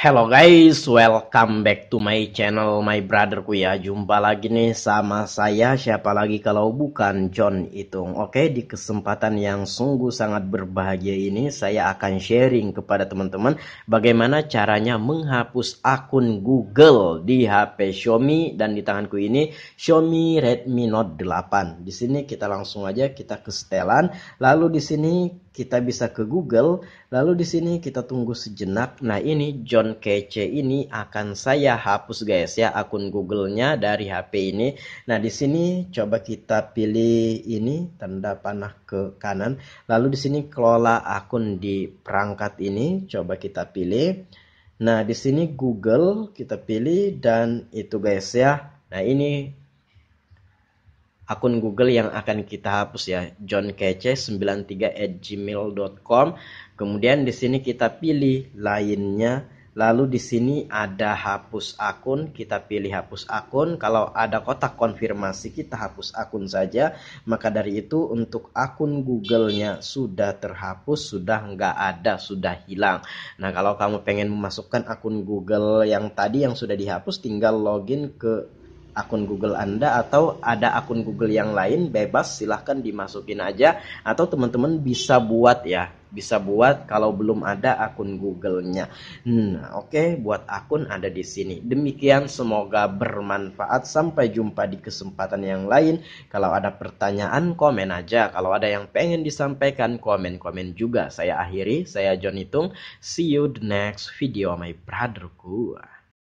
Hello guys, welcome back to my channel my brotherku ya Jumpa lagi nih sama saya siapa lagi kalau bukan John Itung Oke di kesempatan yang sungguh sangat berbahagia ini Saya akan sharing kepada teman-teman Bagaimana caranya menghapus akun Google di HP Xiaomi Dan di tanganku ini Xiaomi Redmi Note 8 Di sini kita langsung aja kita ke setelan Lalu di sini kita bisa ke Google Lalu di sini kita tunggu sejenak Nah ini John yang kece ini akan saya hapus guys ya akun Google-nya dari HP ini. Nah, di sini coba kita pilih ini tanda panah ke kanan. Lalu di sini kelola akun di perangkat ini coba kita pilih. Nah, di sini Google kita pilih dan itu guys ya. Nah, ini akun Google yang akan kita hapus ya John johnkece93@gmail.com kemudian di sini kita pilih lainnya Lalu di sini ada hapus akun, kita pilih hapus akun. Kalau ada kotak konfirmasi, kita hapus akun saja. Maka dari itu untuk akun Google-nya sudah terhapus, sudah nggak ada, sudah hilang. Nah kalau kamu pengen memasukkan akun Google yang tadi yang sudah dihapus, tinggal login ke akun Google Anda atau ada akun Google yang lain bebas silahkan dimasukin aja atau teman-teman bisa buat ya bisa buat kalau belum ada akun Google-nya. Nah, oke okay, buat akun ada di sini. Demikian semoga bermanfaat. Sampai jumpa di kesempatan yang lain. Kalau ada pertanyaan komen aja. Kalau ada yang pengen disampaikan komen-komen juga. Saya akhiri, saya John Itung. See you the next video my brotherku.